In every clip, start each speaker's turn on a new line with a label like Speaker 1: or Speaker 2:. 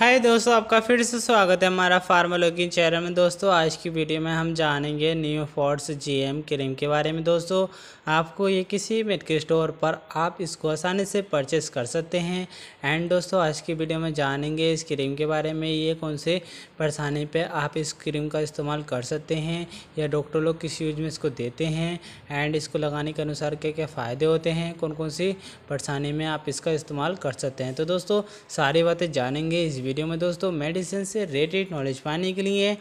Speaker 1: हाय दोस्तों आपका फिर से स्वागत है हमारा फार्मालोगी चैनल में दोस्तों आज की वीडियो में हम जानेंगे न्यू फोर्ट्स जीएम क्रीम के बारे में दोस्तों आपको ये किसी मेडिकल स्टोर पर आप इसको आसानी से परचेस कर सकते हैं एंड दोस्तों आज की वीडियो में जानेंगे इस क्रीम के बारे में ये कौन से परेशानी पर आप इस क्रीम का इस्तेमाल कर सकते हैं या डॉक्टर लोग किस यूज में इसको देते हैं एंड इसको लगाने के अनुसार क्या क्या फ़ायदे होते हैं कौन कौन सी परेशानी में आप इसका इस्तेमाल कर सकते हैं तो दोस्तों सारी बातें जानेंगे इस वीडियो में दोस्तों मेडिसिन से रिलेटेड नॉलेज पाने के लिए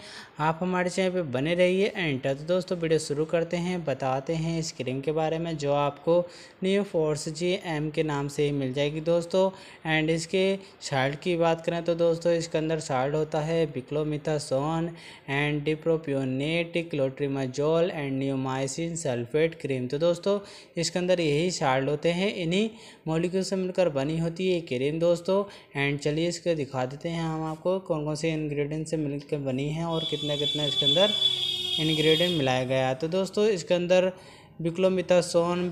Speaker 1: आप हमारे चैनल पे बने रहिए एंड तो दोस्तों वीडियो शुरू करते हैं बताते हैं इस क्रीम के बारे में जो आपको न्यू फोर्स जी एम के नाम से ही मिल जाएगी दोस्तों एंड इसके साल्ट की बात करें तो दोस्तों इसके अंदर साल्ट होता है सोन and dipropionate clotrimazole and neomycin sulphate cream तो दोस्तों इसके अंदर यही साल्ट होते हैं इन्हीं मोलिक्यूल से मिलकर बनी होती है क्रीम दोस्तों एंड चलिए इसको दिखा देते बताते हैं हम आपको कौन कौन से इन्ग्रीडियंट से मिलकर बनी है और कितना कितना इसके अंदर इन्ग्रीडियंट मिलाया गया है तो दोस्तों इसके अंदर सोन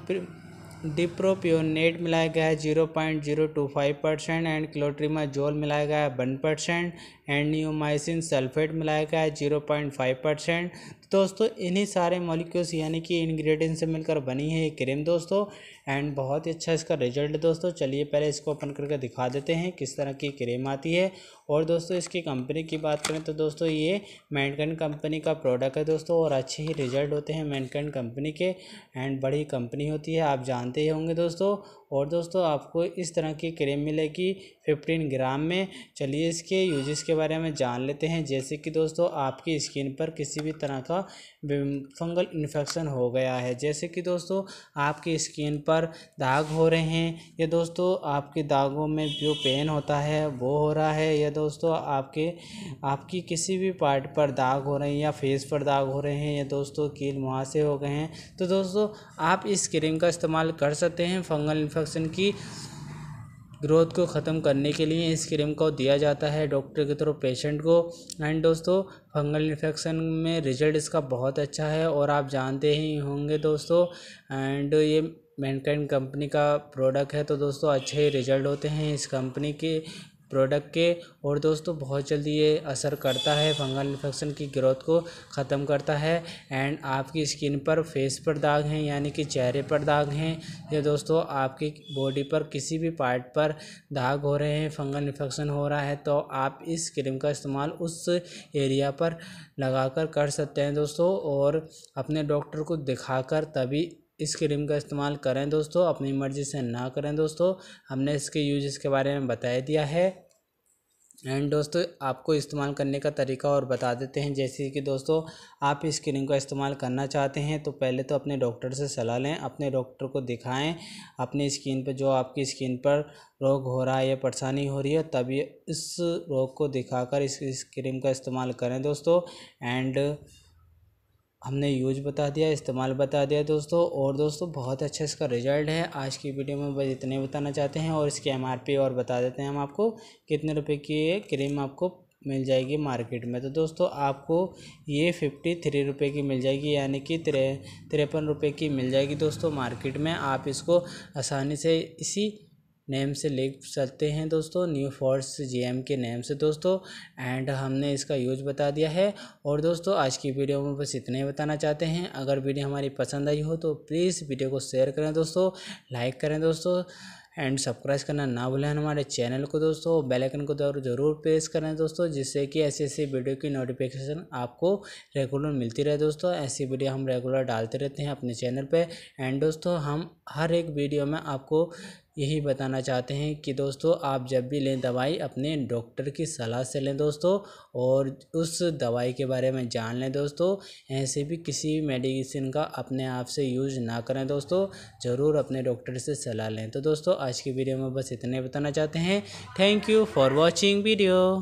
Speaker 1: डिप्रोप्योनेट मिलाया गया है zero point zero two five percent and clotrimazole मिलाया गया है one percent and neomycin sulphate मिलाया गया है जीरो पॉइंट फाइव परसेंट दोस्तों इन्हीं सारे मॉलिक्यूल्स यानी कि इन्ग्रीडियंट से मिलकर बनी है ये क्रीम दोस्तों एंड बहुत ही अच्छा इसका रिजल्ट दोस्तों चलिए पहले इसको ओपन करके दिखा देते हैं किस तरह की क्रीम आती है और दोस्तों इसकी कंपनी की बात करें तो दोस्तों ये मैनकन कंपनी का प्रोडक्ट है दोस्तों और अच्छे ही रिजल्ट होते हैं मैनकन कंपनी के एंड बड़ी कंपनी होती है आप जानते ही होंगे दोस्तों और दोस्तों आपको इस तरह की क्रीम मिलेगी फिफ्टीन ग्राम में चलिए इसके यूजेस के बारे में जान लेते हैं जैसे कि दोस्तों आपकी स्किन पर किसी भी तरह का फंगल इन्फेक्शन हो गया है जैसे कि दोस्तों आपकी स्किन पर दाग हो रहे हैं या दोस्तों आपके दागों में जो पेन होता है वो हो रहा है या दोस्तों आपके आपकी किसी भी पार्ट पर दाग हो रहे हैं या फेस पर दाग हो रहे हैं या दोस्तों कील मुहासे हो गए हैं तो दोस्तों आप इस क्रीम का इस्तेमाल कर सकते हैं फंगल इन्फेक्शन की ग्रोथ को ख़त्म करने के लिए इस क्रीम को दिया जाता है डॉक्टर के थ्रू पेशेंट को एंड दोस्तों फंगल इन्फेक्शन में रिजल्ट इसका बहुत अच्छा है और आप जानते ही होंगे दोस्तों एंड ये मैनकाइंड कंपनी का प्रोडक्ट है तो दोस्तों अच्छे रिजल्ट होते हैं इस कंपनी के प्रोडक्ट के और दोस्तों बहुत जल्दी ये असर करता है फंगल इन्फेक्शन की ग्रोथ को ख़त्म करता है एंड आपकी स्किन पर फेस पर दाग हैं यानी कि चेहरे पर दाग हैं या दोस्तों आपकी बॉडी पर किसी भी पार्ट पर दाग हो रहे हैं फंगल इन्फेक्शन हो रहा है तो आप इस क्रीम का इस्तेमाल उस एरिया पर लगाकर कर सकते हैं दोस्तों और अपने डॉक्टर को दिखाकर तभी इस क्रीम का इस्तेमाल करें दोस्तों अपनी मर्ज़ी से ना करें दोस्तों हमने इसके यूज़ के बारे में बताया दिया है एंड दोस्तों आपको इस्तेमाल करने का तरीका और बता देते हैं जैसे कि दोस्तों आप इस क्रीम का इस्तेमाल करना चाहते हैं तो पहले तो अपने डॉक्टर से सलाह लें अपने डॉक्टर को दिखाएं अपनी स्किन पर जो आपकी स्किन पर रोग हो रहा है या परेशानी हो रही है तभी इस रोग को दिखाकर इस, इस क्रीम का इस्तेमाल करें दोस्तों एंड हमने यूज बता दिया इस्तेमाल बता दिया दोस्तों और दोस्तों बहुत अच्छा इसका रिजल्ट है आज की वीडियो में बस इतने बताना चाहते हैं और इसकी एमआरपी और बता देते हैं हम आपको कितने रुपए की ये क्रीम आपको मिल जाएगी मार्केट में तो दोस्तों आपको ये फिफ्टी थ्री रुपये की मिल जाएगी यानी कि तिरपन रुपये की मिल जाएगी दोस्तों मार्केट में आप इसको आसानी से इसी नेम से ले सकते हैं दोस्तों न्यू फोर्स जीएम के नेम से दोस्तों एंड हमने इसका यूज बता दिया है और दोस्तों आज की वीडियो में बस इतना ही बताना चाहते हैं अगर वीडियो हमारी पसंद आई हो तो प्लीज़ वीडियो को शेयर करें दोस्तों लाइक करें दोस्तों एंड सब्सक्राइब करना ना भूलें हमारे चैनल को दोस्तों बेल आइकन को ज़रूर प्रेस करें दोस्तों जिससे कि ऐसी ऐसी वीडियो की नोटिफिकेशन आपको रेगुलर मिलती रहे दोस्तों ऐसी वीडियो हम रेगुलर डालते रहते हैं अपने चैनल पे एंड दोस्तों हम हर एक वीडियो में आपको यही बताना चाहते हैं कि दोस्तों आप जब भी लें दवाई अपने डॉक्टर की सलाह से लें दोस्तों और उस दवाई के बारे में जान लें दोस्तों ऐसे भी किसी मेडिसिन का अपने आप से यूज ना करें दोस्तों ज़रूर अपने डॉक्टर से सलाह लें तो दोस्तों आज की वीडियो में बस इतने बताना चाहते हैं thank you for watching video